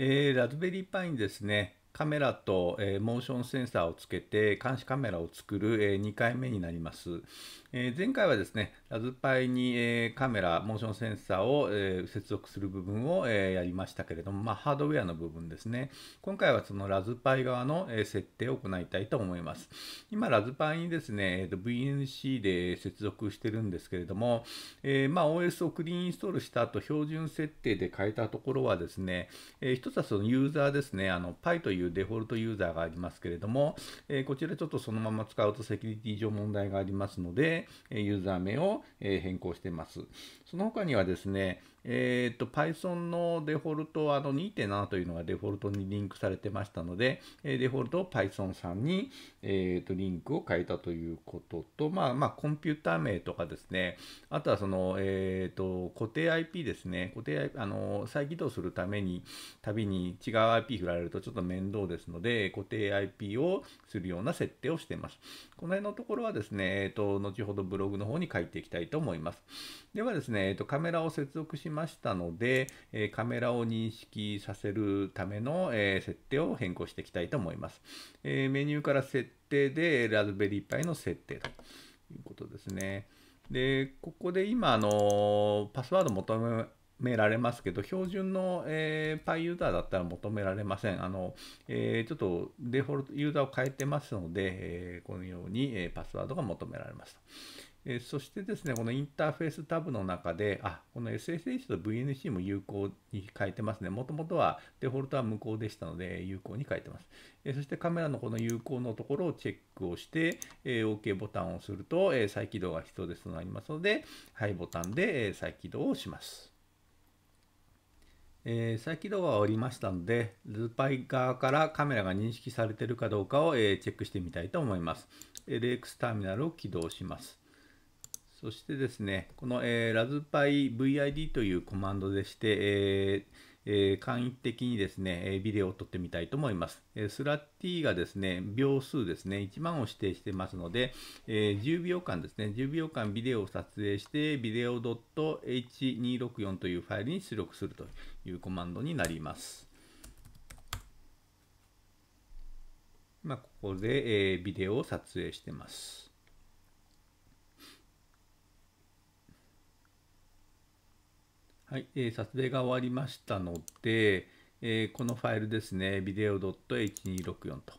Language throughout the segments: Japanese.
えー、ラズベリーパイにですね、カメラと、えー、モーションセンサーをつけて監視カメラを作る、えー、2回目になります。えー、前回はですね、ラズパイに、えカメラ、モーションセンサーを、え接続する部分を、えやりましたけれども、まあ、ハードウェアの部分ですね。今回はそのラズパイ側の、え設定を行いたいと思います。今、ラズパイにですね、えー、VNC で接続してるんですけれども、えまあ、OS をクリーンインストールした後、標準設定で変えたところはですね、えー、一つはそのユーザーですね、あの Pi というデフォルトユーザーがありますけれども、えこちらちょっとそのまま使うとセキュリティ上問題がありますので、ユーザー名を変更してます。その他にはですね、えっ、ー、と、Python のデフォルトは2.7というのがデフォルトにリンクされてましたので、えデフォルトを Python さんに、えっ、ー、と、リンクを変えたということと、まあ、まあ、コンピューター名とかですね、あとはその、えっ、ー、と、固定 IP ですね、固定 IP、あの、再起動するために、たびに違う IP 振られるとちょっと面倒ですので、固定 IP をするような設定をしています。この辺のところはですね、えっ、と、後ほどブログの方に書いていきたいと思います。ではですね、えっ、と、カメラを接続しますましたので、えカメラを認識させるための、え設定を変更していきたいと思います。えメニューから設定で、ラズベリーパイの設定ということですね。で、ここで今、あのパスワード求めめられますけど、標準の、えー、パイユーザーだったら求められません。あの、えー、ちょっとデフォルトユーザーを変えてますので、えー、このように、えー、パスワードが求められました。えそしてですね、このインターフェースタブの中で、あ、この SSH と VNC も有効に変えてますね。もともとはデフォルトは無効でしたので、有効に変えてます。えそしてカメラのこの有効のところをチェックをして、え OK ボタンを押すると、え再起動が必要ですとなりますので、はいボタンで、え再起動をします。えー、再起動が終わりましたので、ルーパイ側からカメラが認識されているかどうかを、えチェックしてみたいと思います。LX ターミナルを起動します。そしてですね、この、えー、ラズパイ VID というコマンドでして、えー、えー、簡易的にですね、ビデオを撮ってみたいと思います。えスラッティがですね、秒数ですね、1万を指定してますので、え10秒間ですね、10秒間ビデオを撮影して、ビデオ .h264 というファイルに出力するというコマンドになります。まあ、ここで、えビデオを撮影してます。はい、えー、撮影が終わりましたので、えー、このファイルですね、ビデオ h 2 6 4と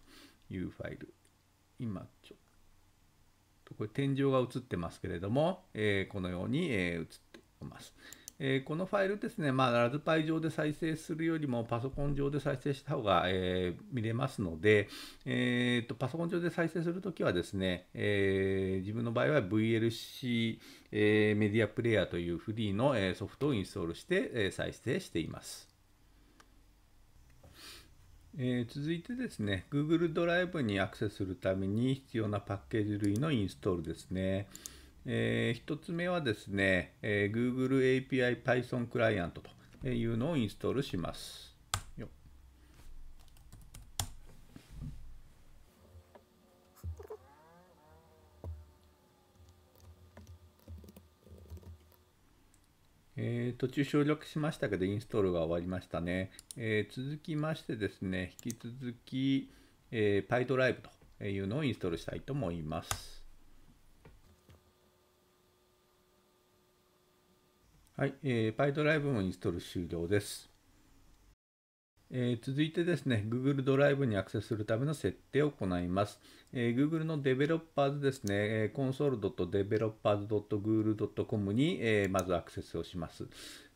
いうファイル。今、ちょっと、これ天井が映ってますけれども、えー、このように、え映っています。えー、このファイルですね、まあ、ラズパイ上で再生するよりもパソコン上で再生した方が、えー、見れますので、えーと、パソコン上で再生するときはですね、えー、自分の場合は VLC、えメディアプレイヤーというフリーの、えソフトをインストールして、え再生しています。えー、続いてですね、Google ドライブにアクセスするために必要なパッケージ類のインストールですね。えー、1つ目はですね、えー、Google API Python クライアントというのをインストールします。えー、途中省略しましたけど、インストールが終わりましたね。えー、続きましてですね、引き続き、えー、PyDrive というのをインストールしたいと思います。はい、えー、p y d r i v インストール終了です。えー、続いてですね、Google ドライブにアクセスするための設定を行います。えー、Google のデベロッパーズですね、console.developers.google.com に、えー、まずアクセスをします。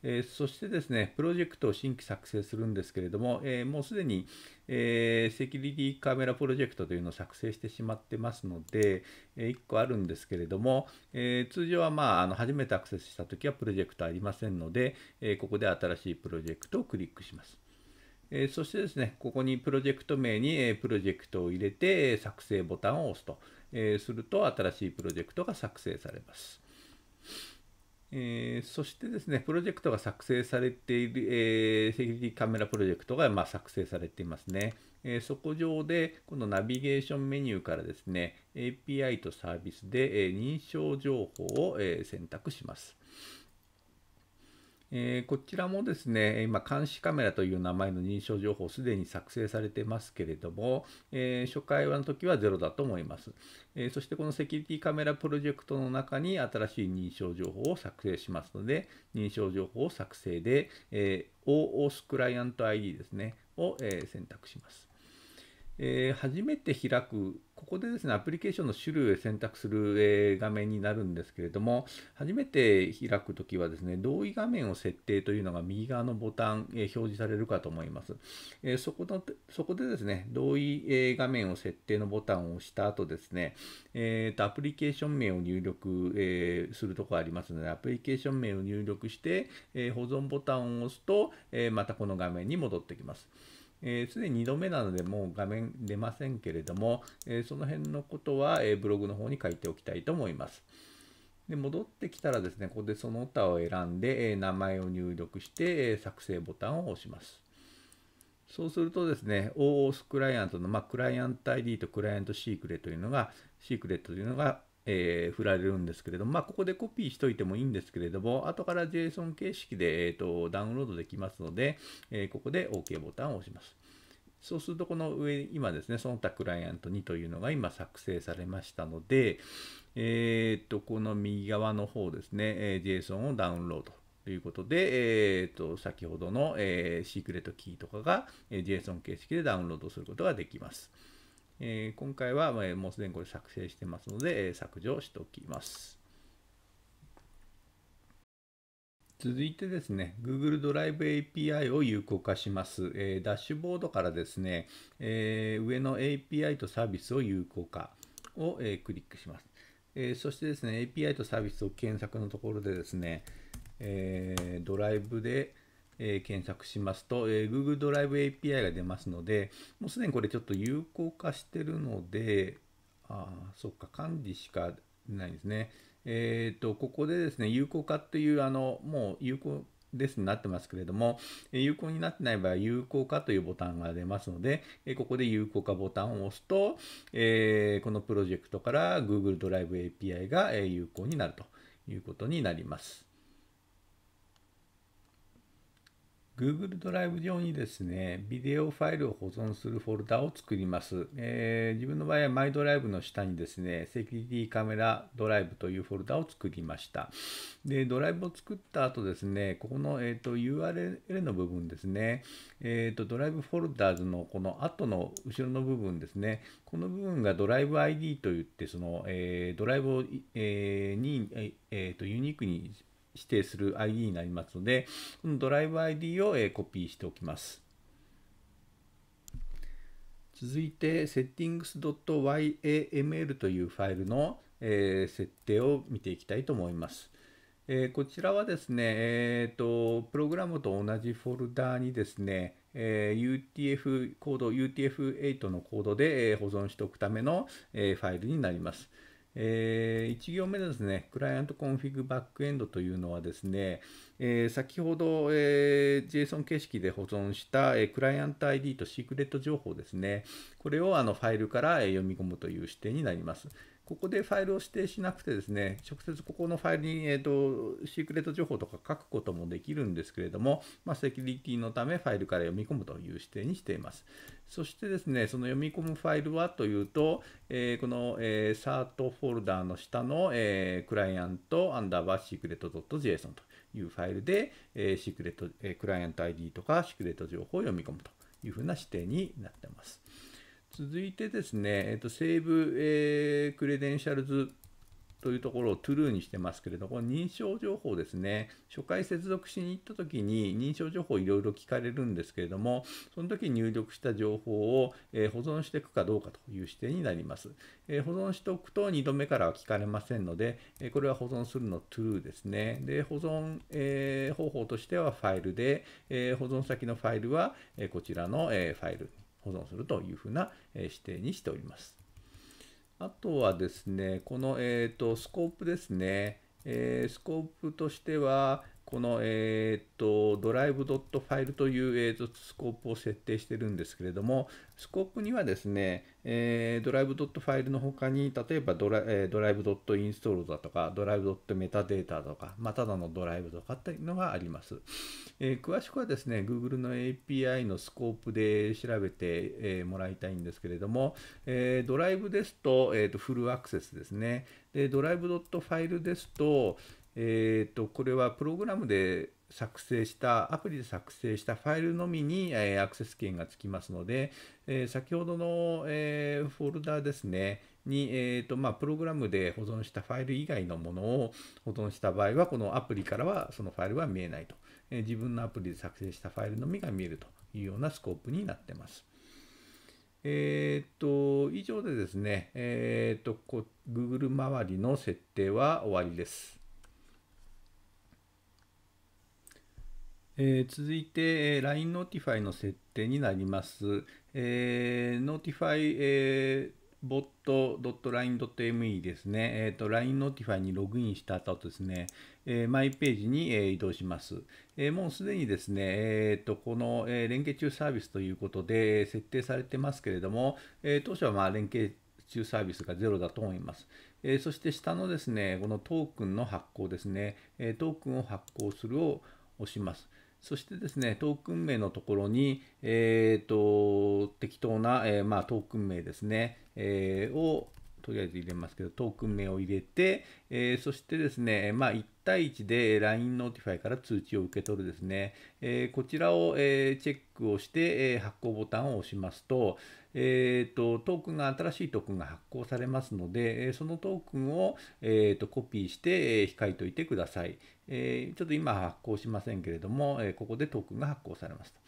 えそしてですね、プロジェクトを新規作成するんですけれども、えもうすでに、えセキュリティカメラプロジェクトというのを作成してしまってますので、え1個あるんですけれども、え通常は、まあ、あの初めてアクセスしたときはプロジェクトありませんので、えここで新しいプロジェクトをクリックします。えそしてですね、ここにプロジェクト名に、えプロジェクトを入れて、作成ボタンを押すと、えすると新しいプロジェクトが作成されます。えー、そしてですね、プロジェクトが作成されている、えー、セキュリティカメラプロジェクトが、まあ、作成されていますね。えー、そこ上で、このナビゲーションメニューからですね、API とサービスで、え認証情報を、え選択します。えー、こちらもですね、今、監視カメラという名前の認証情報、すでに作成されてますけれども、えー、初回の時はゼロだと思います、えー、そしてこのセキュリティカメラプロジェクトの中に新しい認証情報を作成しますので、認証情報を作成で、えー、o a クライアント ID ですね、を、え選択します。えー、初めて開く、ここでですね、アプリケーションの種類を選択する、えー、画面になるんですけれども、初めて開くときはですね、同意画面を設定というのが右側のボタン、えー、表示されるかと思います。えそこのそこでですね、同意、え画面を設定のボタンを押した後ですね、えーと、アプリケーション名を入力、えするところありますので、アプリケーション名を入力して、え保存ボタンを押すと、えまたこの画面に戻ってきます。えー、すでに2度目なのでもう画面出ませんけれども、えー、その辺のことは、えー、ブログの方に書いておきたいと思います。で戻ってきたらですね、ここでその他を選んで、え名前を入力して、え作成ボタンを押します。そうするとですね、OOS クライアントの、まあ、クライアント ID とクライアントシークレットというのが、シークレットというのがえー、振られるんですけれども、まあ、ここでコピーしといてもいいんですけれども、後から JSON 形式で、えーと、ダウンロードできますので、えー、ここで OK ボタンを押します。そうすると、この上、今ですね、その他クライアント2というのが今作成されましたので、えっ、ー、と、この右側の方ですね、えー、JSON をダウンロードということで、えっ、ー、と、先ほどの、えー、シークレットキーとかが、えー、JSON 形式でダウンロードすることができます。えー、今回は、えもうすでにこれ作成してますので、え削除しておきます。続いてですね、Google ドライブ API を有効化します。えー、ダッシュボードからですね、えー、上の API とサービスを有効化を、えー、クリックします、えそしてですね、API とサービスを検索のところでですね、えドライブで、えー、検索しますと、えー、Google ドライブ API が出ますので、もうすでにこれちょっと有効化してるので、ああ、そっか、管理しかないですね。えっ、ー、と、ここでですね、有効化という、あの、もう有効ですになってますけれども、有効になってない場合は有効化というボタンが出ますので、ここで有効化ボタンを押すと、えー、このプロジェクトから Google ドライブ API が有効になるということになります。Google ドライブ上にですね、ビデオファイルを保存するフォルダを作ります。えー、自分の場合は My ドライブの下にですね、セキュリティカメラドライブというフォルダを作りました。で、ドライブを作った後ですね、ここの、えーと、URL の部分ですね、えーと、ドライブフォルダーズのこの後の後ろの部分ですね、この部分がドライブ ID といって、その、えー、ドライブを、えー、に、えーとユニークに指定する ID になりますので、このドライブ ID をコピーしておきます。続いて settings.yaml というファイルの設定を見ていきたいと思います。こちらはですね、えっ、ー、と、プログラムと同じフォルダーにですね、え UTF コード、UTF-8 のコードで保存しておくためのファイルになります。えー、1行目ですね、クライアントコンフィグバックエンドというのはですね、えー、先ほど、えー、JSON 形式で保存した、えー、クライアント ID とシークレット情報ですね、これをあのファイルから、え読み込むという指定になります。ここでファイルを指定しなくてですね、直接ここのファイルに、えーと、シークレット情報とか書くこともできるんですけれども、まあ、セキュリティのためファイルから読み込むという指定にしています。そしてですね、その読み込むファイルはというと、えー、この、えー、サートフォルダーの下の、えー、クライアントアンダーバーシークレット .json というファイルで、えー、シークレット、えー、クライアント ID とかシークレット情報を読み込むというふうな指定になっています。続いてですね、えっと、セーブ、えー、クレデンシャルズというところを True にしてますけれども、認証情報ですね、初回接続しに行った時に認証情報いろいろ聞かれるんですけれども、その時に入力した情報を、え保存していくかどうかという視点になります。え保存しておくと2度目からは聞かれませんので、えこれは保存するの True ですね。で、保存、え方法としてはファイルで、え保存先のファイルは、えこちらの、えファイル保存するというふうな指定にしております。あとはですね、この、えーと、スコープですね。えー、スコープとしては、この、えーと、とドライブドットファイルという、えーとスコープを設定しているんですけれども、スコープにはですね、えー、ドライブドットファイルの他に、例えばドラ,、えー、ドライブドットインストールだとか、ドライブドットメタデータとか、まあ、ただのドライブとかっていうのがあります。えー、詳しくはですね、Google の API のスコープで調べて、えー、もらいたいんですけれども、えー、ドライブですと,、えーとフルアクセスですね。で、ドライブドットファイルですと、えーと、これはプログラムで作成したアプリで作成したファイルのみに、えアクセス権がつきますので、え先ほどの、えフォルダーですねに、えーとまあ、プログラムで保存したファイル以外のものを保存した場合はこのアプリからはそのファイルは見えないと、え自分のアプリで作成したファイルのみが見えるというようなスコープになってます。えー、っと以上でですね、えー、っと Google 周りの設定は終わりです。えー、続いて、えー、LINE ノーティファイの設定になります。えー、ノーティファイ、えー、bot.line.me ですね、えーと。LINE ノーティファイにログインした後ですね、えー、マイページに、えー、移動します。えー、もうすでにですね、えーと、とこの、えー、連携中サービスということで設定されてますけれども、えー、当初はまあ連携中サービスがゼロだと思います。えー、そして下のですね、このトークンの発行ですね、えー、トークンを発行するを押します。そしてですね、トークン名のところに、えーと、適当な、えー、まあ、トークン名ですね、えー、をとりあえず入れますけど、トークン名を入れて、えー、そしてですね、まあ、1対1で LINE n o t ィファから通知を受け取るですね、えー、こちらを、えチェックをして、え発行ボタンを押しますと、えーと、トークンが新しいトークンが発行されますので、そのトークンを、えーと、とコピーして、え控えておいてください、えちょっと今発行しませんけれども、えここでトークンが発行されますと。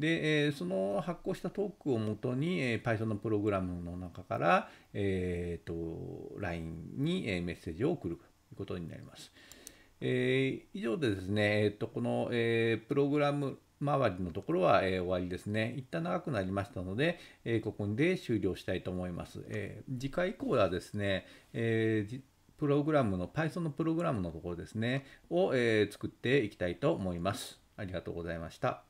で、えその発行したトークをもとに、え Python のプログラムの中から、えーと、LINE に、えメッセージを送るということになります。えー、以上でですね、えーと、とこの、えー、プログラム周りのところは、えー、終わりですね。一旦長くなりましたので、えー、ここで終了したいと思います。えー、次回以降はですね、えープログラムの Python のプログラムのところですね、を、えー、作っていきたいと思います。ありがとうございました。